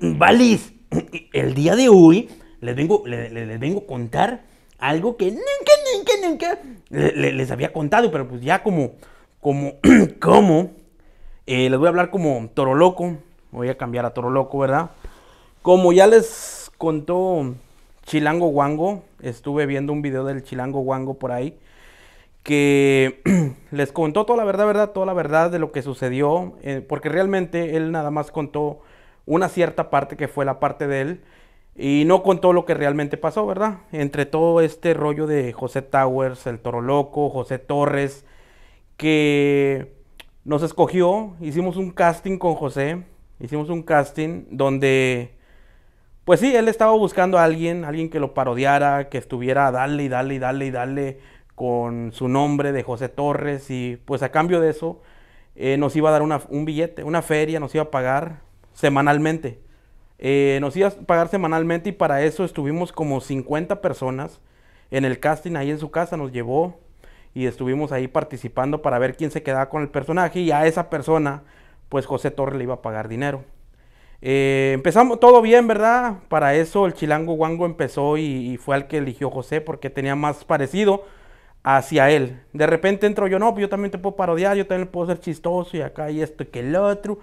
Valis, el día de hoy les vengo, les, vengo a contar algo que nunca, nunca, nunca les, había contado, pero pues ya como, como, como, eh, les voy a hablar como Toro Loco, voy a cambiar a Toro Loco, ¿verdad? Como ya les contó Chilango Wango, estuve viendo un video del Chilango Wango por ahí, que les contó toda la verdad, verdad, toda la verdad de lo que sucedió, eh, porque realmente él nada más contó una cierta parte que fue la parte de él y no contó lo que realmente pasó, ¿verdad? Entre todo este rollo de José Towers, el Toro Loco, José Torres, que nos escogió, hicimos un casting con José, hicimos un casting donde, pues sí, él estaba buscando a alguien, alguien que lo parodiara, que estuviera a darle y darle y darle y darle con su nombre de José Torres y pues a cambio de eso eh, nos iba a dar un billete, una feria, nos iba a pagar semanalmente. Eh, nos iba a pagar semanalmente y para eso estuvimos como 50 personas en el casting ahí en su casa, nos llevó y estuvimos ahí participando para ver quién se quedaba con el personaje y a esa persona pues José Torre le iba a pagar dinero. Eh, empezamos todo bien, ¿verdad? Para eso el chilango guango empezó y, fue al que eligió José porque tenía más parecido hacia él. De repente entro yo, no, pues, yo también te puedo parodiar, yo también puedo ser chistoso y acá y esto y que el otro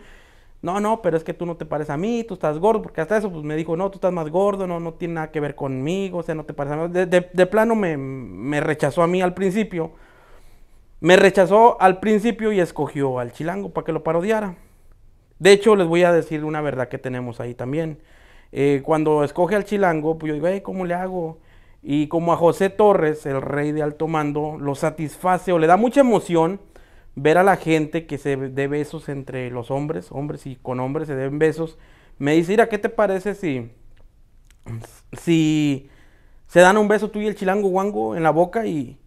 no, no, pero es que tú no te pareces a mí, tú estás gordo, porque hasta eso pues, me dijo, no, tú estás más gordo, no, no tiene nada que ver conmigo, o sea, no te pareces a mí. De, plano me, rechazó a mí al principio, me rechazó al principio y escogió al chilango para que lo parodiara. De hecho, les voy a decir una verdad que tenemos ahí también. Eh, cuando escoge al chilango, pues yo digo, ¿cómo le hago? Y como a José Torres, el rey de alto mando, lo satisface o le da mucha emoción ver a la gente que se dé besos entre los hombres, hombres y con hombres se deben besos, me dice, mira, ¿qué te parece si, si se dan un beso tú y el chilango guango en la boca y,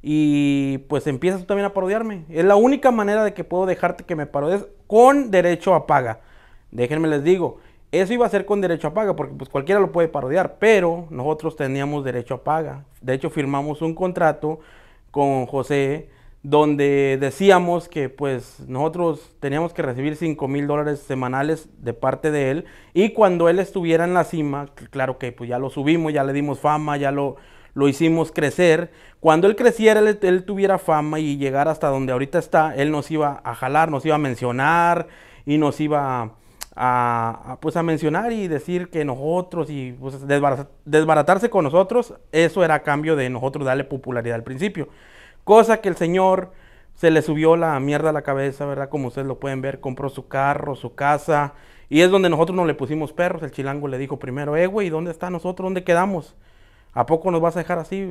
y pues empiezas tú también a parodiarme? Es la única manera de que puedo dejarte que me parodies con derecho a paga. Déjenme les digo, eso iba a ser con derecho a paga, porque pues cualquiera lo puede parodiar, pero nosotros teníamos derecho a paga. De hecho, firmamos un contrato con José donde decíamos que pues nosotros teníamos que recibir cinco mil dólares semanales de parte de él y cuando él estuviera en la cima, claro que pues ya lo subimos, ya le dimos fama, ya lo, hicimos crecer, cuando él creciera, él, tuviera fama y llegara hasta donde ahorita está, él nos iba a jalar, nos iba a mencionar y nos iba a... pues a mencionar y decir que nosotros y pues, desbaratarse con nosotros, eso era a cambio de nosotros darle popularidad al principio. Cosa que el señor se le subió la mierda a la cabeza, ¿verdad? Como ustedes lo pueden ver, compró su carro, su casa. Y es donde nosotros no le pusimos perros. El chilango le dijo primero, eh, güey, ¿dónde está nosotros? ¿Dónde quedamos? ¿A poco nos vas a dejar así?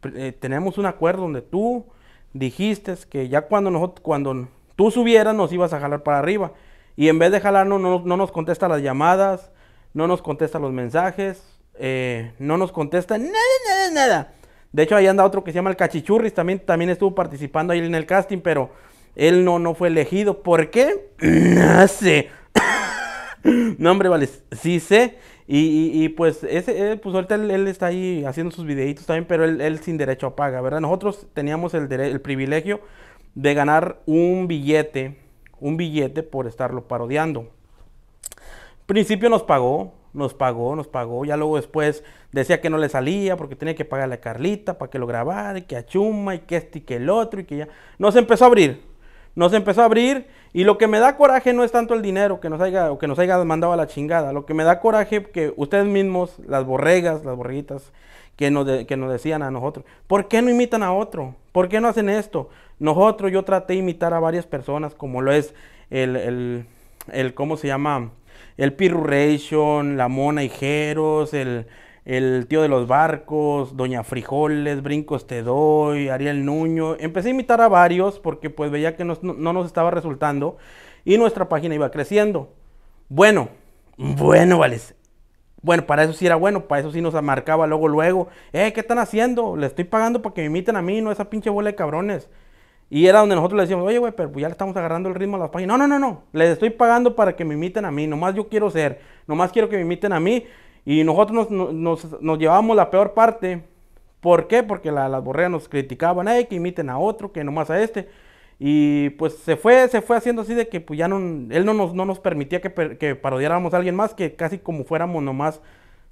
Pues, eh, tenemos un acuerdo donde tú dijiste que ya cuando, nosotros, cuando tú subieras nos ibas a jalar para arriba. Y en vez de jalarnos, no, no nos contesta las llamadas, no nos contesta los mensajes, eh, no nos contesta nada, nada, nada. De hecho, ahí anda otro que se llama el Cachichurris, también, también estuvo participando ahí en el casting, pero él no, no fue elegido. ¿Por qué? No ah, sé. no, hombre, vale, sí sé. Y, pues, ese, eh, pues ahorita él, está ahí haciendo sus videitos también, pero él, sin derecho a pagar, ¿verdad? Nosotros teníamos el, el privilegio de ganar un billete, un billete por estarlo parodiando. principio nos pagó, nos pagó, nos pagó. Ya luego después decía que no le salía porque tenía que pagarle a Carlita para que lo grabara y que a Chuma y que este y que el otro y que ya. Nos empezó a abrir, nos empezó a abrir y lo que me da coraje no es tanto el dinero que nos haya, o que nos haya mandado a la chingada. Lo que me da coraje que ustedes mismos, las borregas, las borreguitas que nos, que nos decían a nosotros, ¿por qué no imitan a otro? ¿Por qué no hacen esto? Nosotros, yo traté de imitar a varias personas como lo es el, el, el ¿cómo se llama? el Ration, la Mona y Jeros, el, tío de los barcos, Doña Frijoles, Brincos Te Doy, Ariel Nuño. Empecé a imitar a varios porque pues veía que no, nos estaba resultando y nuestra página iba creciendo. Bueno, bueno, Vales. Bueno, para eso sí era bueno, para eso sí nos marcaba luego, luego. Eh, ¿qué están haciendo? Le estoy pagando para que me imiten a mí, no esa pinche bola de cabrones. Y era donde nosotros le decíamos, oye, güey, pero pues, ya le estamos agarrando el ritmo a las páginas. No, no, no, no. Les estoy pagando para que me imiten a mí. Nomás yo quiero ser. Nomás quiero que me imiten a mí. Y nosotros nos, nos, llevábamos la peor parte. ¿Por qué? Porque la, las borreas nos criticaban, ay, que imiten a otro, que nomás a este. Y pues se fue, se fue haciendo así de que pues ya no, él no nos, no nos permitía que, que parodiáramos a alguien más, que casi como fuéramos nomás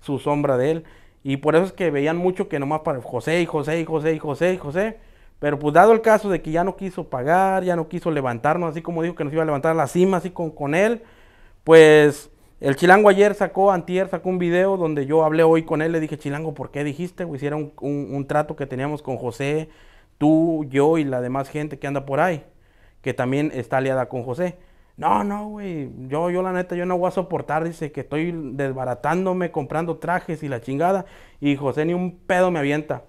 su sombra de él. Y por eso es que veían mucho que nomás para José José y José y José y José. Y José pero pues dado el caso de que ya no quiso pagar, ya no quiso levantarnos, así como dijo que nos iba a levantar a la cima, así con, con él, pues el Chilango ayer sacó, antier sacó un video donde yo hablé hoy con él, le dije, Chilango, ¿por qué dijiste? o un, trato que teníamos con José, tú, yo y la demás gente que anda por ahí, que también está aliada con José. No, no, güey, yo, yo la neta, yo no voy a soportar, dice que estoy desbaratándome, comprando trajes y la chingada, y José ni un pedo me avienta.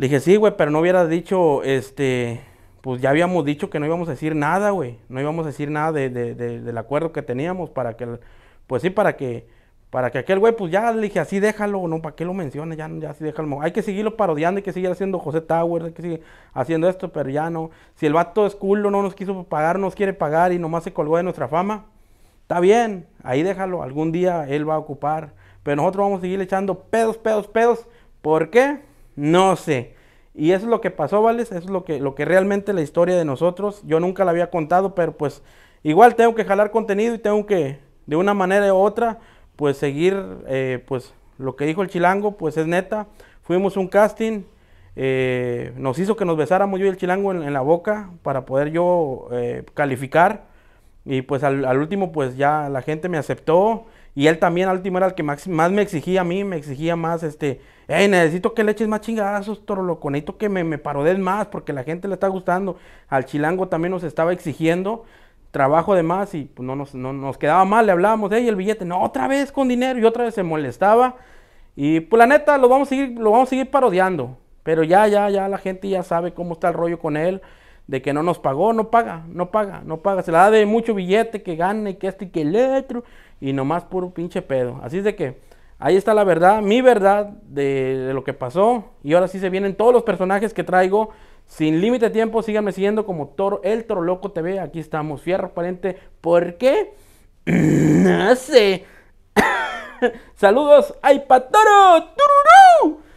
Le dije, sí, güey, pero no hubiera dicho, este, pues ya habíamos dicho que no íbamos a decir nada, güey. No íbamos a decir nada de, de, de, del acuerdo que teníamos para que, pues sí, para que, para que aquel güey, pues ya le dije, así déjalo, no, ¿para qué lo menciona? Ya, ya así déjalo. Hay que seguirlo parodiando, hay que seguir haciendo José Tower, hay que seguir haciendo esto, pero ya no. Si el vato es culo, no nos quiso pagar, no nos quiere pagar y nomás se colgó de nuestra fama, está bien, ahí déjalo, algún día él va a ocupar. Pero nosotros vamos a seguir echando pedos, pedos, pedos. ¿Por qué? No sé. Y eso es lo que pasó, ¿vale? eso es lo que, lo que realmente la historia de nosotros, yo nunca la había contado, pero pues igual tengo que jalar contenido y tengo que, de una manera u otra, pues seguir, eh, pues lo que dijo el chilango, pues es neta, fuimos un casting, eh, nos hizo que nos besáramos yo y el chilango en, la boca para poder yo eh, calificar, y pues al último pues ya la gente me aceptó, y él también, al último, era el que más, me exigía a mí, me exigía más, este, hey, necesito que le eches más chingazos, toro loco, necesito que me, me parodes más, porque la gente le está gustando. Al chilango también nos estaba exigiendo trabajo de más y pues, no, nos, quedaba mal, le hablábamos, hey, el billete, no, otra vez con dinero, y otra vez se molestaba. Y pues la neta, lo vamos a seguir, lo vamos a seguir parodiando. Pero ya, ya, ya la gente ya sabe cómo está el rollo con él de que no nos pagó, no paga, no paga, no paga. Se la da de mucho billete que gane, que este y que el otro. Y nomás puro pinche pedo. Así es de que ahí está la verdad, mi verdad de, lo que pasó. Y ahora sí se vienen todos los personajes que traigo. Sin límite de tiempo, síganme siguiendo como Toro, el Toro Loco TV. Aquí estamos, fierro aparente, ¿Por qué? No sé. Saludos, ay Toro. ¡Tururú!